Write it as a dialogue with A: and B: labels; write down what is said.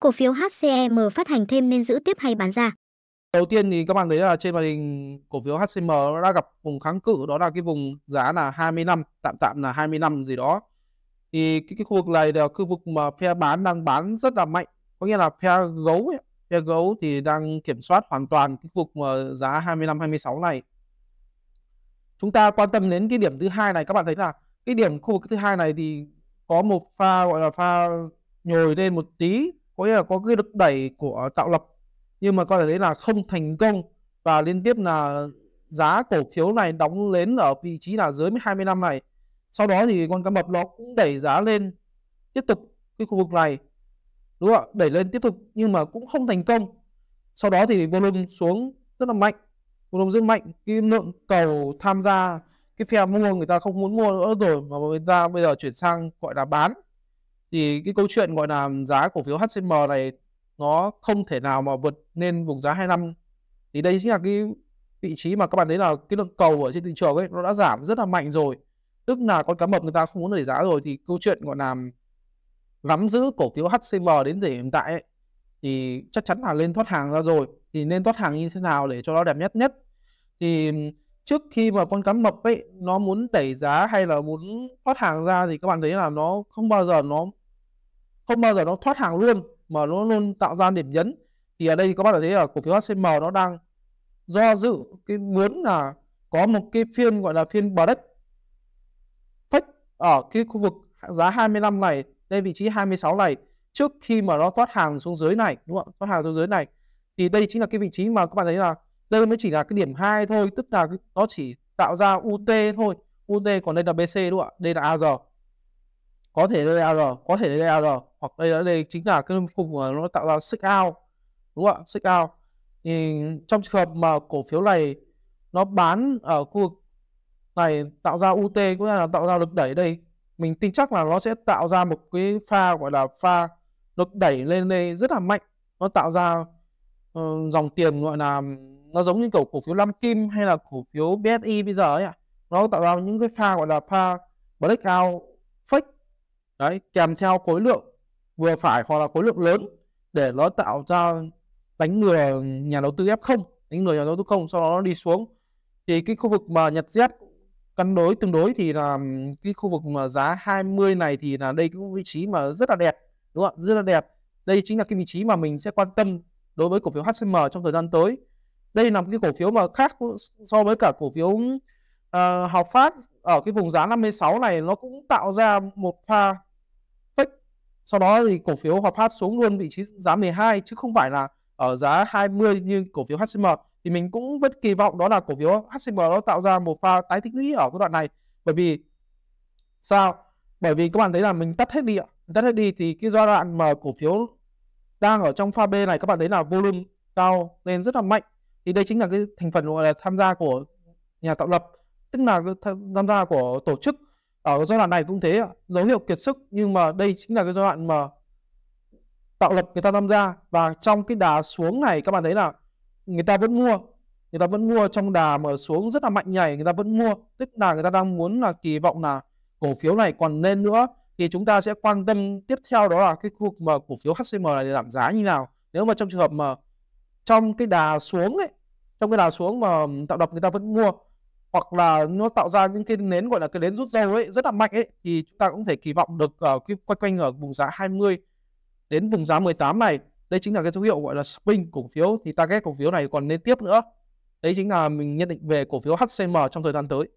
A: Cổ phiếu HCM phát hành thêm nên giữ tiếp hay bán ra? Đầu tiên thì các bạn thấy là trên màn hình cổ phiếu HCM đã gặp vùng kháng cự đó là cái vùng giá là 20 năm, tạm tạm là 20 năm gì đó. Thì cái, cái khu vực này là khu vực mà phe bán đang bán rất là mạnh. Có nghĩa là phe gấu ấy, phe gấu thì đang kiểm soát hoàn toàn cái khu vực mà giá 25 26 này. Chúng ta quan tâm đến cái điểm thứ hai này các bạn thấy là cái điểm khu vực thứ hai này thì có một pha gọi là pha nhồi lên một tí có nghĩa là có cái lực đẩy của tạo lập nhưng mà có thể thấy là không thành công và liên tiếp là giá cổ phiếu này đóng lên ở vị trí là dưới 20 năm này sau đó thì con cá mập nó cũng đẩy giá lên tiếp tục cái khu vực này đúng không ạ đẩy lên tiếp tục nhưng mà cũng không thành công sau đó thì volume xuống rất là mạnh volume rất mạnh cái lượng cầu tham gia cái phe mua người ta không muốn mua nữa rồi mà người ta bây giờ chuyển sang gọi là bán thì cái câu chuyện gọi là giá cổ phiếu HCM này nó không thể nào mà vượt lên vùng giá 2 năm thì đây chính là cái vị trí mà các bạn thấy là cái lượng cầu ở trên thị trường ấy nó đã giảm rất là mạnh rồi tức là con cá mập người ta không muốn đẩy giá rồi thì câu chuyện gọi là nắm giữ cổ phiếu HCM đến thời hiện tại ấy, thì chắc chắn là lên thoát hàng ra rồi thì nên thoát hàng như thế nào để cho nó đẹp nhất nhất thì trước khi mà con cá mập ấy nó muốn đẩy giá hay là muốn thoát hàng ra thì các bạn thấy là nó không bao giờ nó không bao giờ nó thoát hàng luôn mà nó luôn tạo ra điểm nhấn thì ở đây các bạn thấy là cổ phiếu HCM nó đang do dự cái muốn là có một cái phiên gọi là phiên bờ đất fake ở cái khu vực giá 25 này đây vị trí 26 này trước khi mà nó thoát hàng xuống dưới này đúng không thoát hàng xuống dưới này thì đây chính là cái vị trí mà các bạn thấy là đây mới chỉ là cái điểm hai thôi tức là nó chỉ tạo ra UT thôi UT còn đây là BC đúng không ạ đây là AR có thể đây là AR có thể đây là AR hoặc đây là đây chính là cái khung mà nó tạo ra six out đúng không ạ six out thì trong trường hợp mà cổ phiếu này nó bán ở khu vực này tạo ra UT cũng là tạo ra lực đẩy đây mình tin chắc là nó sẽ tạo ra một cái pha gọi là pha lực đẩy lên đây rất là mạnh nó tạo ra uh, dòng tiền gọi là nó giống như cổ cổ phiếu Lam Kim hay là cổ phiếu BSI bây giờ ấy ạ nó tạo ra những cái pha gọi là pha breakout fake đấy kèm theo khối lượng vừa phải hoặc là khối lượng lớn để nó tạo ra đánh lừa nhà đầu tư F0 đánh lừa nhà đầu tư không sau đó nó đi xuống thì cái khu vực mà Nhật Z cân đối tương đối thì là cái khu vực mà giá 20 này thì là đây cũng vị trí mà rất là đẹp đúng không rất là đẹp đây chính là cái vị trí mà mình sẽ quan tâm đối với cổ phiếu HCM trong thời gian tới đây là một cái cổ phiếu mà khác so với cả cổ phiếu uh, Hào Phát ở cái vùng giá 56 này nó cũng tạo ra một pha sau đó thì cổ phiếu Hòa Phát xuống luôn vị trí giá 12 chứ không phải là ở giá 20 như cổ phiếu HCM thì mình cũng vẫn kỳ vọng đó là cổ phiếu HCM nó tạo ra một pha tái tích lũy ở cái đoạn này bởi vì sao bởi vì các bạn thấy là mình tắt hết đi ạ tắt hết đi thì cái giai đoạn mà cổ phiếu đang ở trong pha B này các bạn thấy là volume cao lên rất là mạnh thì đây chính là cái thành phần gọi là tham gia của nhà tạo lập tức là tham gia của tổ chức ở giai đoạn này cũng thế dấu hiệu kiệt sức nhưng mà đây chính là cái giai đoạn mà tạo lập người ta tham gia và trong cái đà xuống này các bạn thấy là người ta vẫn mua người ta vẫn mua trong đà mở xuống rất là mạnh nhảy người ta vẫn mua tức là người ta đang muốn là kỳ vọng là cổ phiếu này còn lên nữa thì chúng ta sẽ quan tâm tiếp theo đó là cái khu vực mà cổ phiếu HCM này giảm giá như nào nếu mà trong trường hợp mà trong cái đà xuống ấy trong cái đà xuống mà tạo lập người ta vẫn mua hoặc là nó tạo ra những cái nến gọi là cái nến rút reo ấy rất là mạnh ấy thì chúng ta cũng thể kỳ vọng được ở ờ, cái quanh quanh ở vùng giá 20 đến vùng giá 18 này đây chính là cái dấu hiệu gọi là spring cổ phiếu thì target cổ phiếu này còn lên tiếp nữa đấy chính là mình nhận định về cổ phiếu HCM trong thời gian tới